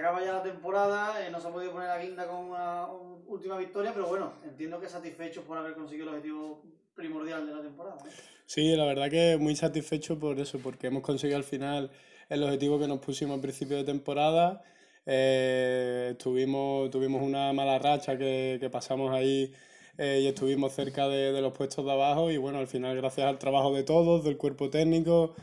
acaba ya la temporada, eh, no se ha podido poner la guinda con una, última victoria, pero bueno, entiendo que satisfechos por haber conseguido el objetivo primordial de la temporada. Sí, la verdad que muy satisfecho por eso, porque hemos conseguido al final el objetivo que nos pusimos al principio de temporada. Eh, tuvimos, tuvimos una mala racha que, pasamos ahí eh, y estuvimos cerca de, de los puestos de abajo y bueno, al final gracias al trabajo de todos, del cuerpo técnico,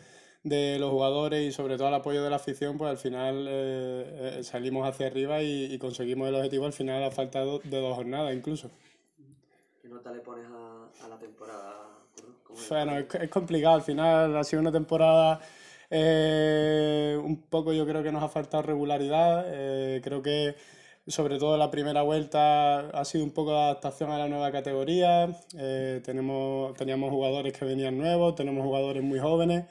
de los jugadores y sobre todo el apoyo de la afición, pues al final eh, eh, salimos hacia arriba y, conseguimos el objetivo al final a falta de dos jornadas incluso. ¿Qué nota le pones a, la temporada? Bueno, es, complicado, al final ha sido una temporada eh, un poco yo creo que nos ha faltado regularidad, creo que sobre todo la primera vuelta ha sido un poco de adaptación a la nueva categoría, tenemos, teníamos jugadores que venían nuevos, tenemos jugadores muy jóvenes.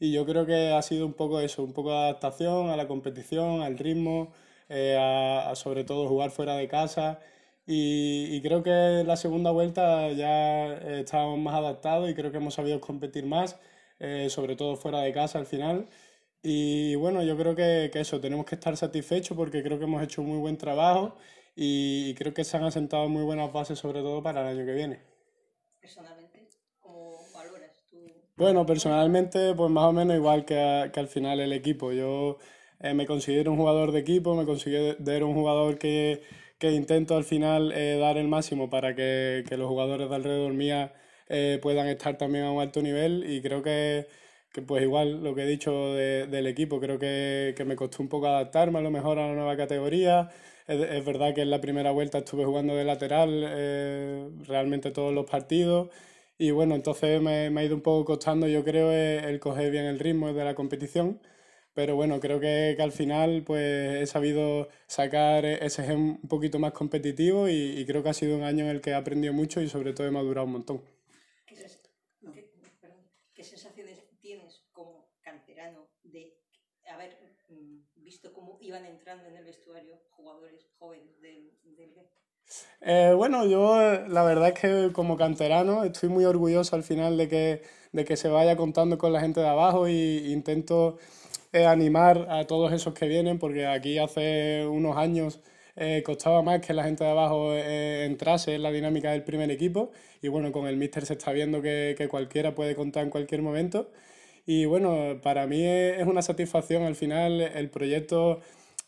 Y yo creo que ha sido un poco eso, un poco de adaptación a la competición, al ritmo, eh, a, sobre todo jugar fuera de casa. Y, y creo que en la segunda vuelta ya estábamos más adaptados y creo que hemos sabido competir más, eh, sobre todo fuera de casa al final. Y bueno, yo creo que, que, eso, tenemos que estar satisfechos porque creo que hemos hecho un muy buen trabajo y, creo que se han asentado muy buenas bases, sobre todo para el año que viene. Personalmente, bueno, personalmente, pues más o menos igual que, al final el equipo. Yo eh, me considero un jugador de equipo, me considero un jugador que, intento al final eh, dar el máximo para que, los jugadores de alrededor mía eh, puedan estar también a un alto nivel y creo que, pues igual lo que he dicho del equipo, creo que, me costó un poco adaptarme a lo mejor a la nueva categoría. Es, es verdad que en la primera vuelta estuve jugando de lateral realmente todos los partidos y bueno, entonces me, me, ha ido un poco costando, yo creo, eh, el coger bien el ritmo de la competición. Pero bueno, creo que, al final pues he sabido sacar e-, ese gen un poquito más competitivo y, y, creo que ha sido un año en el que he aprendido mucho y sobre todo he madurado un montón. ¿Qué, sensaciones tienes como canterano de haber mm, visto cómo iban entrando en el vestuario jugadores jóvenes del, del eh, bueno, yo la verdad es que como canterano estoy muy orgulloso al final de que, de que se vaya contando con la gente de abajo e intento eh, animar a todos esos que vienen porque aquí hace unos años eh, costaba más que la gente de abajo eh, entrase en la dinámica del primer equipo y bueno, con el míster se está viendo que, que cualquiera puede contar en cualquier momento y bueno, para mí es una satisfacción al final el proyecto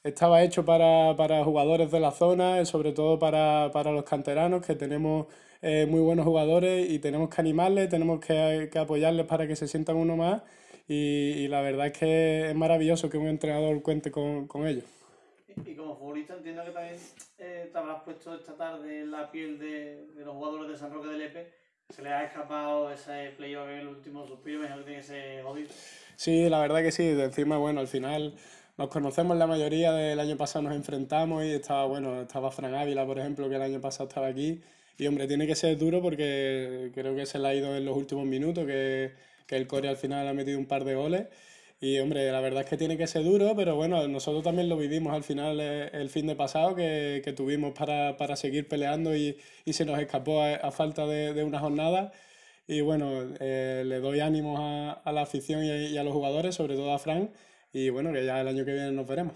estaba hecho para, para jugadores de la zona, eh, sobre todo para, para los canteranos, que tenemos eh, muy buenos jugadores y tenemos que animarles, tenemos que, que apoyarles para que se sientan uno más. Y, y, la verdad es que es maravilloso que un entrenador cuente con, con ellos. Y, como futbolista entiendo que también eh, te habrás puesto esta tarde la piel de, de los jugadores de San Roque del Epe. Se les ha escapado ese playoff en el último suspiro, mejor que tiene que ese Sí, la verdad que sí. De encima, bueno, al final nos conocemos la mayoría del año pasado nos enfrentamos y estaba, bueno, estaba Fran Ávila, por ejemplo, que el año pasado estaba aquí. Y hombre, tiene que ser duro porque creo que se le ha ido en los últimos minutos, que, que el Core al final ha metido un par de goles. Y hombre, la verdad es que tiene que ser duro, pero bueno, nosotros también lo vivimos al final eh, el fin de pasado que, que tuvimos para, para, seguir peleando y, y, se nos escapó a, falta de, de, una jornada. Y bueno, eh, le doy ánimos a, a la afición y a, y a, los jugadores, sobre todo a Fran, y bueno, que ya el año que viene nos veremos.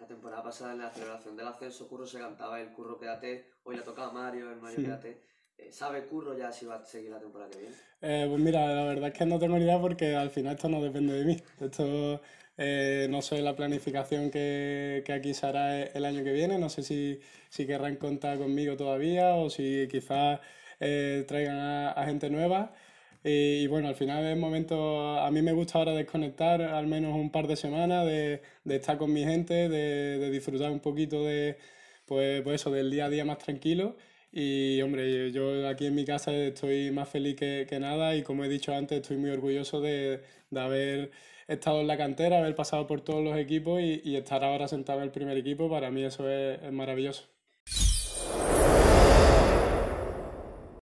La temporada pasada en la celebración del ascenso, Curro se cantaba el Curro quédate, hoy le toca Mario, el Mario quédate. Eh, ¿Sabe Curro ya si va a seguir la temporada que viene? Eh, pues mira, la verdad es que no tengo ni idea porque al final esto no depende de mí. Esto eh, no sé la planificación que, que, aquí se hará e-, el año que viene. No sé si, si querrán contar conmigo todavía o si quizás traigan a gente nueva. Y, bueno, al final es momento, a mí me gusta ahora desconectar al menos un par de semanas, de, estar con mi gente, de, disfrutar un poquito de, pues, pues, eso, del día a día más tranquilo. Y hombre, yo aquí en mi casa estoy más feliz que, nada y como he dicho antes, estoy muy orgulloso de, haber estado en la cantera, haber pasado por todos los equipos y, estar ahora sentado en el primer equipo, para mí eso es maravilloso.